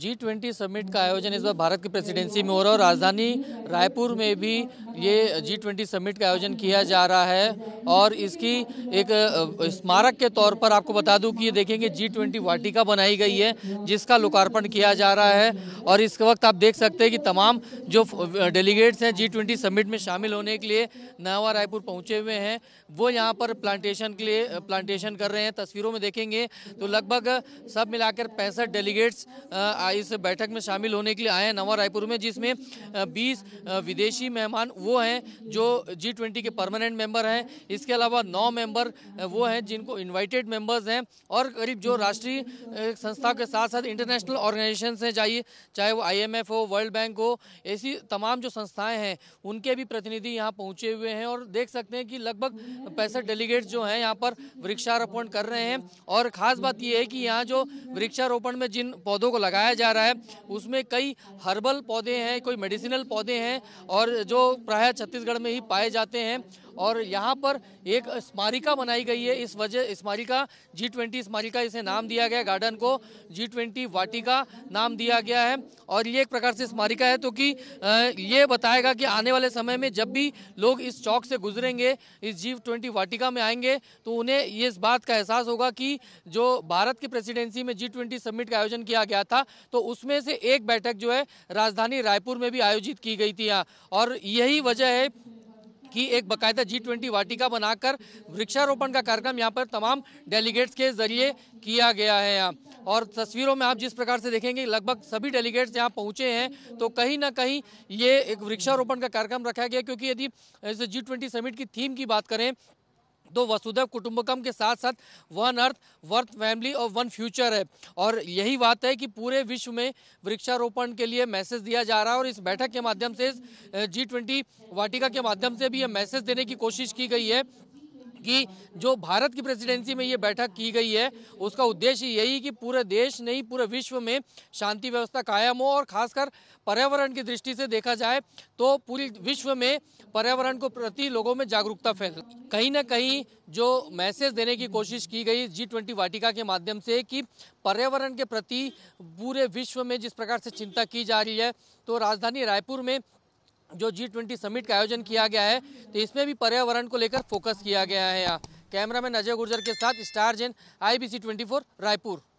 जी twenty summit का आयोजन इस बार भारत की प्रेसिडेंसी में हो रहा है और राजधानी रायपुर में भी ये जी ट्वेंटी समिट का आयोजन किया जा रहा है और इसकी एक स्मारक के तौर पर आपको बता दूं कि ये देखेंगे जी ट्वेंटी वाटिका बनाई गई है जिसका लोकार्पण किया जा रहा है और इस वक्त आप देख सकते हैं कि तमाम जो डेलीगेट्स हैं जी ट्वेंटी समिट में शामिल होने के लिए नवा रायपुर पहुँचे हुए हैं वो यहाँ पर प्लांटेशन के लिए प्लांटेशन कर रहे हैं तस्वीरों में देखेंगे तो लगभग सब मिलाकर पैंसठ डेलीगेट्स इस बैठक में शामिल होने के लिए आए हैं नवा रायपुर में जिसमें 20 विदेशी मेहमान वो हैं जो जी ट्वेंटी के परमानेंट मेंबर हैं इसके अलावा नौ मेंबर वो हैं जिनको इनवाइटेड मेंबर्स हैं और करीब जो राष्ट्रीय संस्था के साथ साथ इंटरनेशनल ऑर्गेनाइजेशन हैं चाहिए चाहे वो आई हो वर्ल्ड बैंक हो ऐसी तमाम जो संस्थाएँ हैं उनके भी प्रतिनिधि यहाँ पहुँचे हुए हैं और देख सकते हैं कि लगभग पैंसठ डेलीगेट्स जो हैं यहाँ पर वृक्षारोपण कर रहे हैं और खास बात यह है कि यहाँ जो वृक्षारोपण में जिन पौधों को लगाया लगाया जा रहा है उसमें कई हर्बल पौधे हैं कोई मेडिसिनल पौधे हैं और जो प्रायः छत्तीसगढ़ में ही पाए जाते हैं और यहाँ पर एक स्मारिका बनाई गई है इस वजह स्मारिका जी ट्वेंटी स्मारिका इसे नाम दिया गया गार्डन को जी ट्वेंटी वाटिका नाम दिया गया है और ये एक प्रकार से स्मारिका है तो कि ये बताएगा कि आने वाले समय में जब भी लोग इस चौक से गुजरेंगे इस जी ट्वेंटी वाटिका में आएंगे तो उन्हें ये इस बात का एहसास होगा कि जो भारत की प्रेसिडेंसी में जी ट्वेंटी समिट का आयोजन किया गया था तो उसमें से एक बैठक जो है राजधानी रायपुर में भी आयोजित की गई थी यहाँ और यही वजह है की एक बाकायदा जी ट्वेंटी वाटिका बनाकर वृक्षारोपण का कार्यक्रम यहाँ पर तमाम डेलीगेट्स के जरिए किया गया है यहाँ और तस्वीरों में आप जिस प्रकार से देखेंगे लगभग सभी डेलीगेट्स यहाँ पहुँचे हैं तो कहीं ना कहीं ये एक वृक्षारोपण का कार्यक्रम रखा गया क्योंकि यदि जी ट्वेंटी समिट की थीम की बात करें तो वसुदेव कुटुंबकम के साथ साथ वन अर्थ वर्थ फैमिली और वन फ्यूचर है और यही बात है कि पूरे विश्व में वृक्षारोपण के लिए मैसेज दिया जा रहा है और इस बैठक के माध्यम से जी ट्वेंटी वाटिका के माध्यम से भी यह मैसेज देने की कोशिश की गई है कि जो भारत की प्रेसिडेंसी में ये बैठक की गई है उसका उद्देश्य यही कि पूरे देश नहीं पूरे विश्व में शांति व्यवस्था कायम हो और खासकर पर्यावरण की दृष्टि से देखा जाए तो पूरी विश्व में पर्यावरण को प्रति लोगों में जागरूकता फैल कहीं ना कहीं जो मैसेज देने की कोशिश की गई जी ट्वेंटी वाटिका के माध्यम से कि पर्यावरण के प्रति पूरे विश्व में जिस प्रकार से चिंता की जा रही है तो राजधानी रायपुर में जो जी ट्वेंटी समिट का आयोजन किया गया है तो इसमें भी पर्यावरण को लेकर फोकस किया गया है यहाँ कैमरा मैन अजय गुर्जर के साथ star gen twenty four Raipur